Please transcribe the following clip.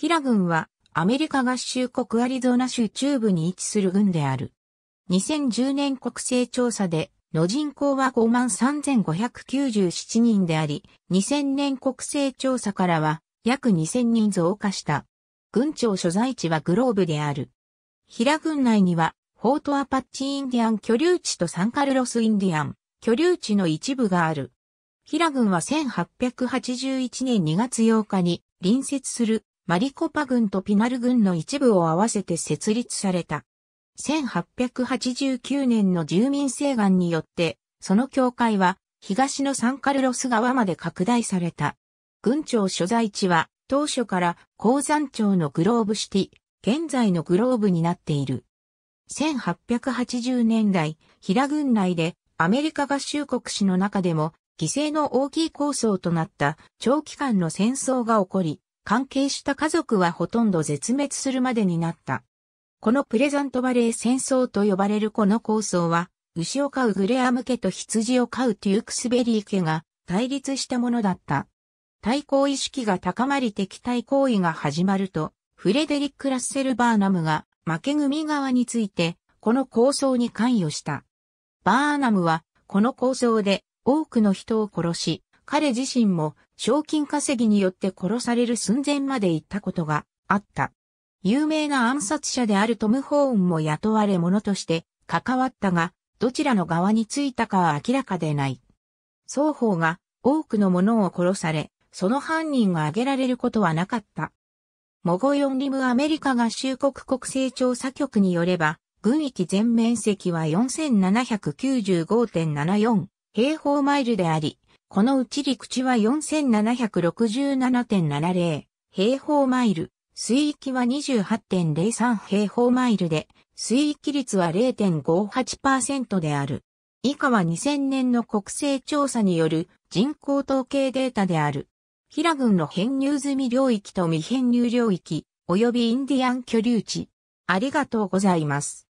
ヒラ軍はアメリカ合衆国アリゾナ州中部に位置する軍である。2010年国勢調査での人口は5万3597人であり、2000年国勢調査からは約2000人増加した。軍庁所在地はグローブである。ヒラ軍内には、フォートアパッチインディアン居留地とサンカルロスインディアン居留地の一部がある。ヒラ軍は1881年2月8日に隣接するマリコパ軍とピナル軍の一部を合わせて設立された。1889年の住民請願によって、その境界は東のサンカルロス川まで拡大された。郡庁所在地は当初から鉱山町のグローブシティ、現在のグローブになっている。1880年代、平郡内でアメリカ合衆国史の中でも犠牲の大きい構想となった長期間の戦争が起こり、関係した家族はほとんど絶滅するまでになった。このプレザントバレー戦争と呼ばれるこの構想は、牛を飼うグレアム家と羊を飼うテュークスベリー家が対立したものだった。対抗意識が高まり敵対行為が始まると、フレデリック・ラッセル・バーナムが負け組側について、この構想に関与した。バーナムは、この構想で多くの人を殺し、彼自身も賞金稼ぎによって殺される寸前まで行ったことがあった。有名な暗殺者であるトム・ホーンも雇われ者として関わったが、どちらの側についたかは明らかでない。双方が多くの者を殺され、その犯人が挙げられることはなかった。モゴヨンリムアメリカ合衆国国勢調査局によれば、軍域全面積は4795.74平方マイルであり、このうち陸地は4767.70平方マイル、水域は28.03平方マイルで、水域率は0.58%である。以下は2000年の国勢調査による人口統計データである。平郡の編入済み領域と未編入領域、及びインディアン居留地。ありがとうございます。